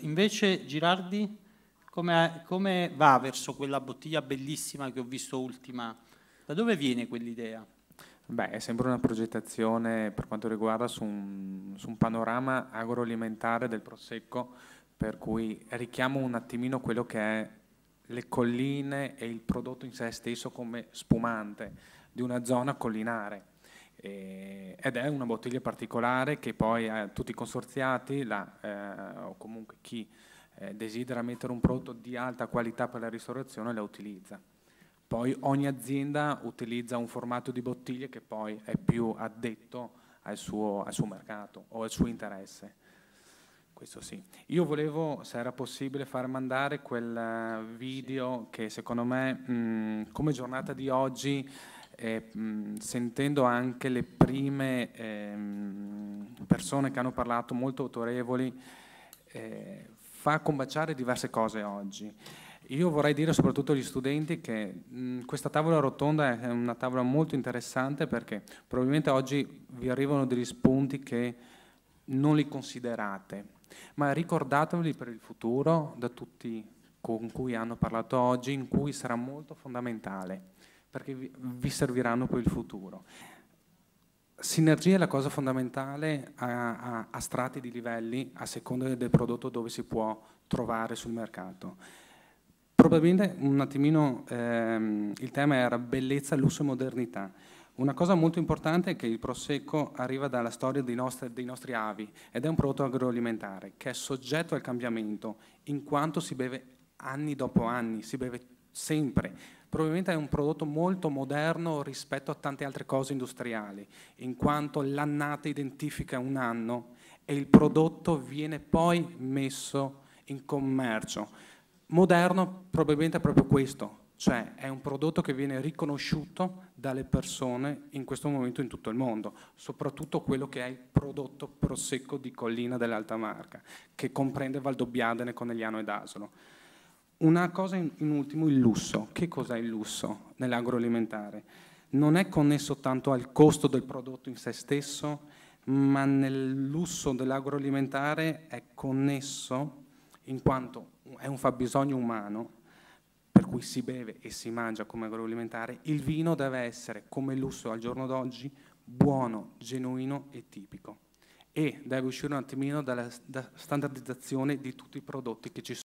Invece Girardi come, come, va verso quella bottiglia bellissima che ho visto ultima? Da dove viene quell'idea? Beh, è sempre una progettazione per quanto riguarda su un, su un panorama agroalimentare del Prosecco, per cui richiamo un attimino quello che è le colline e il prodotto in sé stesso come spumante di una zona collinare eh, ed è una bottiglia particolare che poi eh, tutti i consorziati la, eh, o comunque chi eh, desidera mettere un prodotto di alta qualità per la ristorazione la utilizza. Poi ogni azienda utilizza un formato di bottiglia che poi è più addetto al suo, al suo mercato o al suo interesse. Questo sì. Io volevo, se era possibile, far mandare quel eh, video che secondo me, mh, mm, come giornata di oggi, e mh, sentendo anche le prime ehm, persone che hanno parlato molto autorevoli, eh, fa combaciare diverse cose oggi. Io vorrei dire soprattutto agli studenti che mh, questa tavola rotonda è una tavola molto interessante perché probabilmente oggi vi arrivano degli spunti che non li considerate, ma ricordateveli per il futuro da tutti con cui hanno parlato oggi, in cui sarà molto fondamentale perché vi, serviranno per il futuro. Sinergia è la cosa fondamentale a, a, a strati di livelli a seconda del prodotto dove si può trovare sul mercato. Probabilmente un attimino ehm, il tema era bellezza, lusso e modernità. Una cosa molto importante è che il prosecco arriva dalla storia dei nostri, dei nostri, avi ed è un prodotto agroalimentare che è soggetto al cambiamento in quanto si beve anni dopo anni, si beve sempre. Probabilmente è un prodotto molto moderno rispetto a tante altre cose industriali, in quanto l'annata identifica un anno e il prodotto viene poi messo in commercio. Moderno probabilmente è proprio questo, cioè è un prodotto che viene riconosciuto dalle persone in questo momento in tutto il mondo, soprattutto quello che è il prodotto prosecco di collina dell'Alta Marca, che comprende Valdobbiadene, Conegliano ed Asolo. Una cosa in, ultimo, il lusso. Che cos'è il lusso nell'agroalimentare? Non è connesso tanto al costo del prodotto in sé stesso, ma nel lusso dell'agroalimentare è connesso in quanto è un fabbisogno umano per cui si beve e si mangia come agroalimentare, il vino deve essere, come lusso al giorno d'oggi, buono, genuino e tipico e deve uscire un attimino dalla standardizzazione di tutti i prodotti che ci sono.